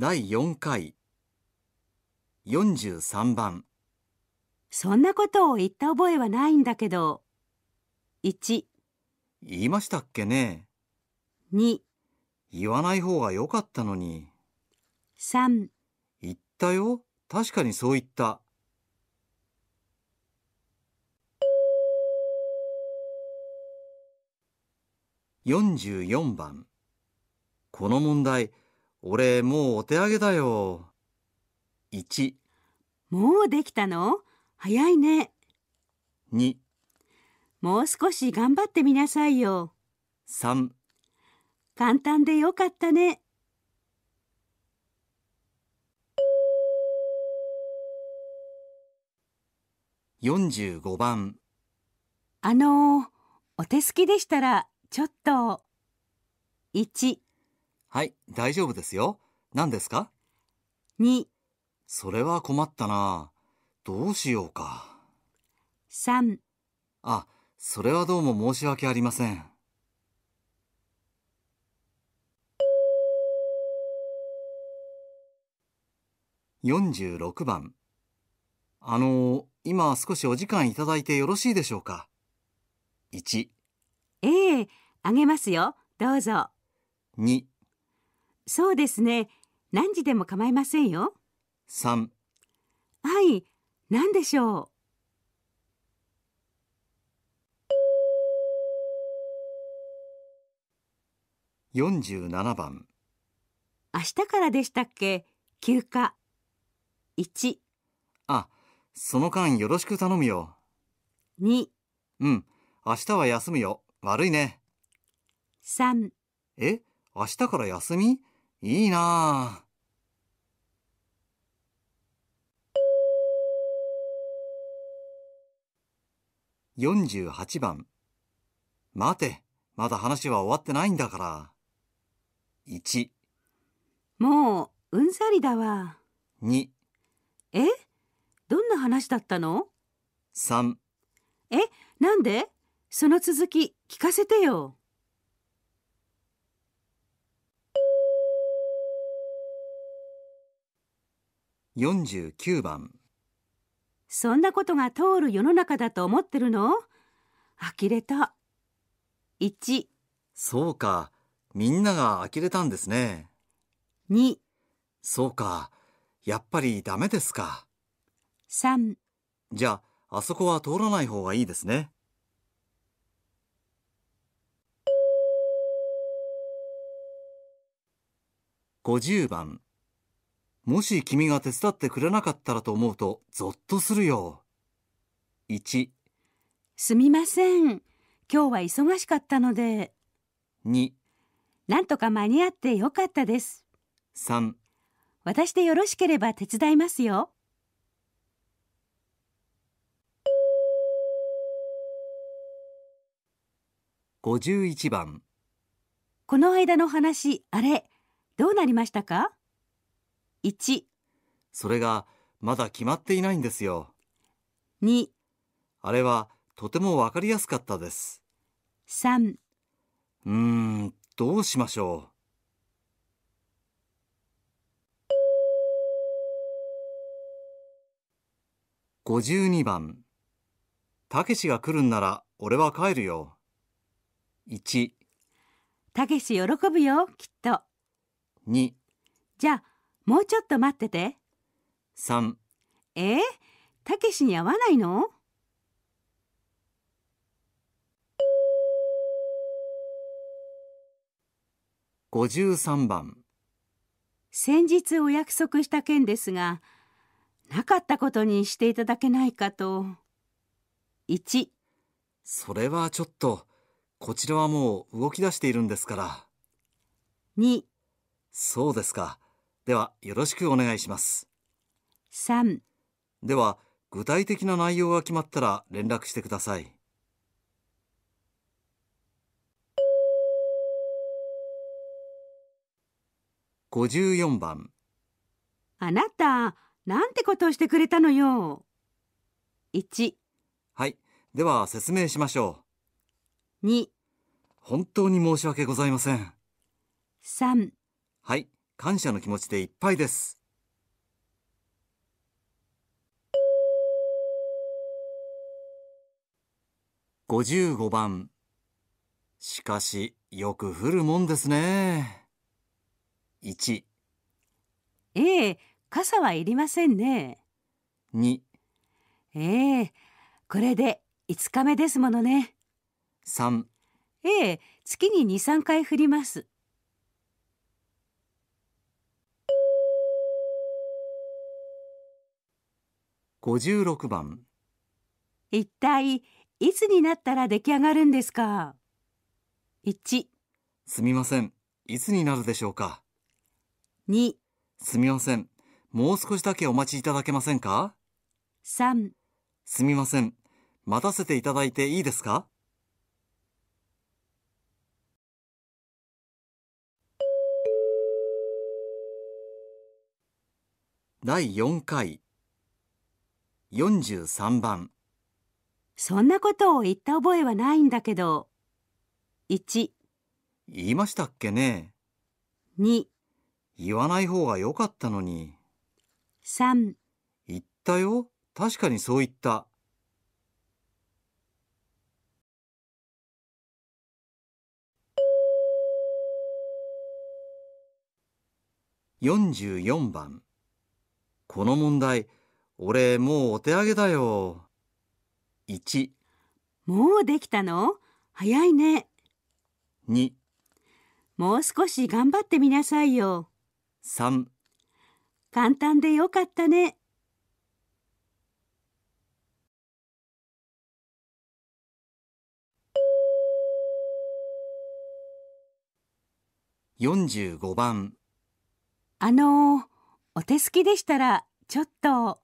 第4回43番そんなことを言った覚えはないんだけど1言いましたっけね2言わない方が良かったのに3言ったよ確かにそう言った44番この問題俺もうお手上げだよ。1もうできたの早いね。2もう少し頑張ってみなさいよ。3簡単でよかったね。45番あのお手すきでしたらちょっと1はい、大丈夫ですよ。何ですか ?2。それは困ったな。どうしようか。3。あ、それはどうも申し訳ありません。46番。あの、今少しお時間いただいてよろしいでしょうか。1。ええあげますよ。どうぞ。2。そうですね。何時でも構いませんよ。三、はい、何でしょう。四十七番、明日からでしたっけ休暇。一。あ、その間よろしく頼むよ。二。うん、明日は休むよ。悪いね。三。え、明日から休みいいなあ。48番。待て、まだ話は終わってないんだから。1。もう、うんざりだわ。2。えどんな話だったの ?3。え、なんでその続き聞かせてよ。49番そんなことが通る世の中だと思ってるの呆れた。1そうか、みんなが呆れたんですね。2そうか、やっぱりダメですか。3じゃあ、あそこは通らない方がいいですね。50番もし君が手伝ってくれなかったらと思うと、ぞっとするよ。1、すみません。今日は忙しかったので。2、なんとか間に合ってよかったです。3、私でよろしければ手伝いますよ。51番この間の話、あれ、どうなりましたか1それがまだ決まっていないんですよ。2あれはとてもわかりやすかったです。3うーん、どうしましょう。52番たけしが来るんなら俺は帰るよ。1たけし喜ぶよ、きっと。2じゃあもうちょっと待ってて。三。えー、たけしに会わないの十三番先日お約束した件ですがなかったことにしていただけないかと一。それはちょっとこちらはもう動き出しているんですから二。そうですかではよろしくお願いします三。では具体的な内容が決まったら連絡してください五十四番あなたなんてことをしてくれたのよ一。はいでは説明しましょう二。本当に申し訳ございません三。はい感謝の気持ちでいっぱいです。55番。しかし、よく降るもんですね。1。ええ、傘はいりませんね。2。ええ、これで5日目ですものね。3。ええ、月に2、3回降ります。56番一体いつになったら出来上がるんですか1すみませんいつになるでしょうか2すみませんもう少しだけお待ちいただけませんか3すみません待たせていただいていいですか第4回43番そんなことを言った覚えはないんだけど1言いましたっけね2言わない方が良かったのに3言ったよ確かにそう言った44番この問題俺もうお手上げだよ。1もうできたの早いね。2もう少し頑張ってみなさいよ。3簡単でよかったね。45番あのお手すきでしたらちょっと。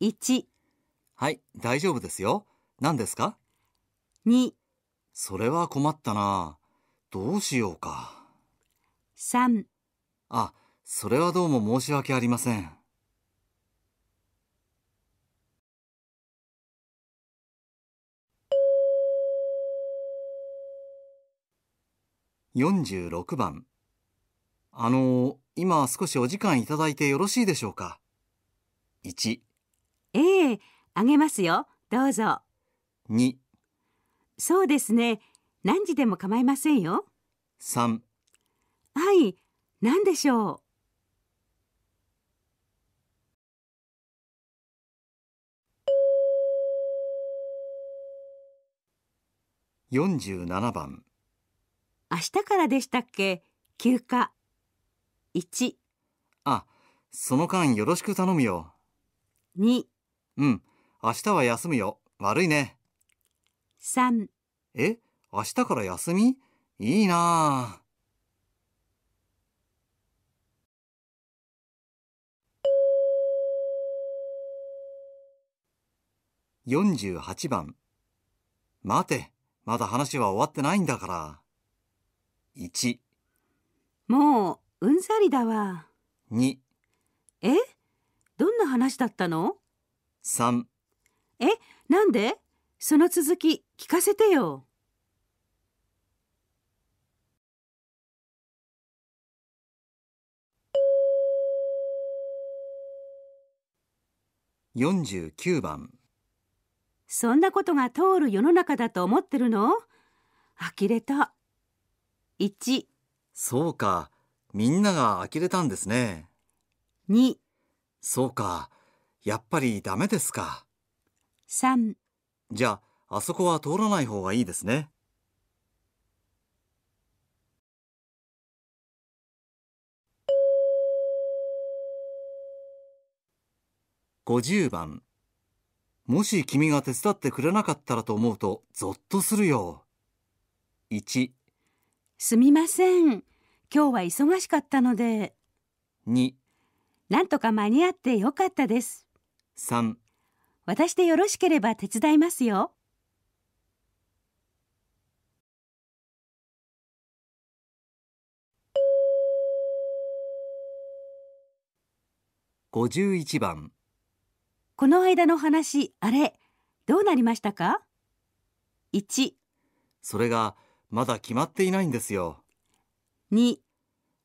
1はい大丈夫ですよ何ですか2それは困ったなどうしようか3あそれはどうも申し訳ありません46番あの今少しお時間いただいてよろしいでしょうか1ええ、あげますよ。どうぞ。2そうですね。何時でも構いませんよ。3はい、何でしょう。47番明日からでしたっけ休暇1あその間よろしく頼むよ2うん、明日は休むよ。悪いね。三。え、明日から休みいいなあ。48番。待て、まだ話は終わってないんだから。1。もう、うんざりだわ。2。えどんな話だったの3え、なんでその続き聞かせてよ。49番そんなことが通る世の中だと思ってるの呆れた。1そうか、みんなが呆れたんですね。2そうか、やっぱりダメですか。三。じゃあ、あそこは通らない方がいいですね。五十番もし君が手伝ってくれなかったらと思うとゾッとするよ。一。すみません。今日は忙しかったので。二。なんとか間に合ってよかったです。3私でよろしければ手伝いますよ。51番この間の話あれどうなりましたか ?1 それがまだ決まっていないんですよ2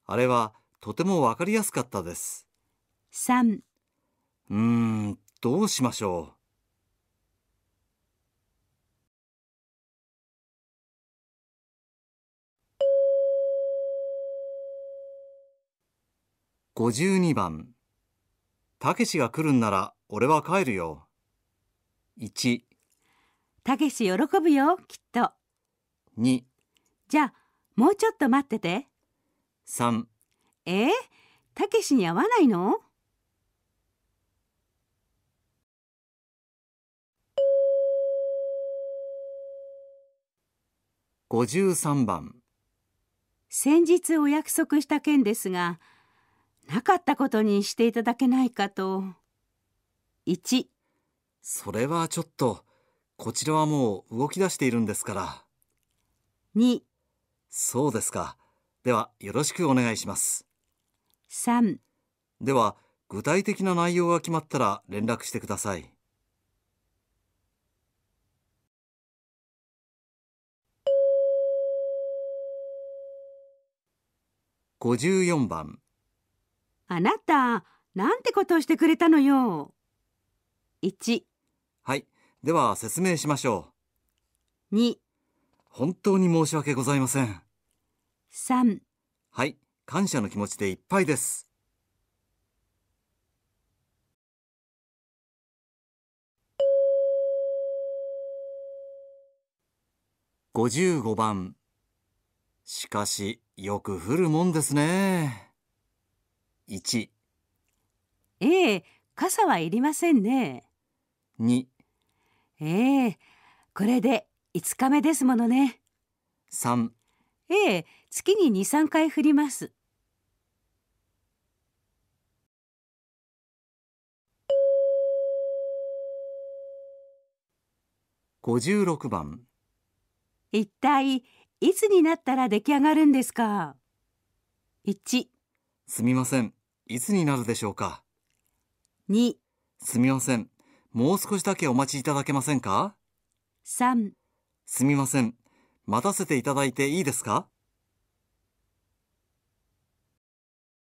あれはとてもわかりやすかったです3うーんどうしましょう52番たけしが来るんなら俺は帰るよ1たけし喜ぶよきっと2じゃあもうちょっと待ってて3えー、たけしに会わないの53番先日お約束した件ですがなかったことにしていただけないかと1それはちょっとこちらはもう動き出しているんですから2そうですかではよろしくお願いします3では具体的な内容が決まったら連絡してください54番あなたなんてことをしてくれたのよ1はいでは説明しましょう2本当に申し訳ございません3はい感謝の気持ちでいっぱいです55番しかしよく降るもんですね。1、ええ、傘はいりませんね。2、ええ、これで5日目ですものね。3、ええ、月に2、3回降ります。56番。一体いつになったら出来上がるんですか1すみませんいつになるでしょうか2すみませんもう少しだけお待ちいただけませんか3すみません待たせていただいていいですか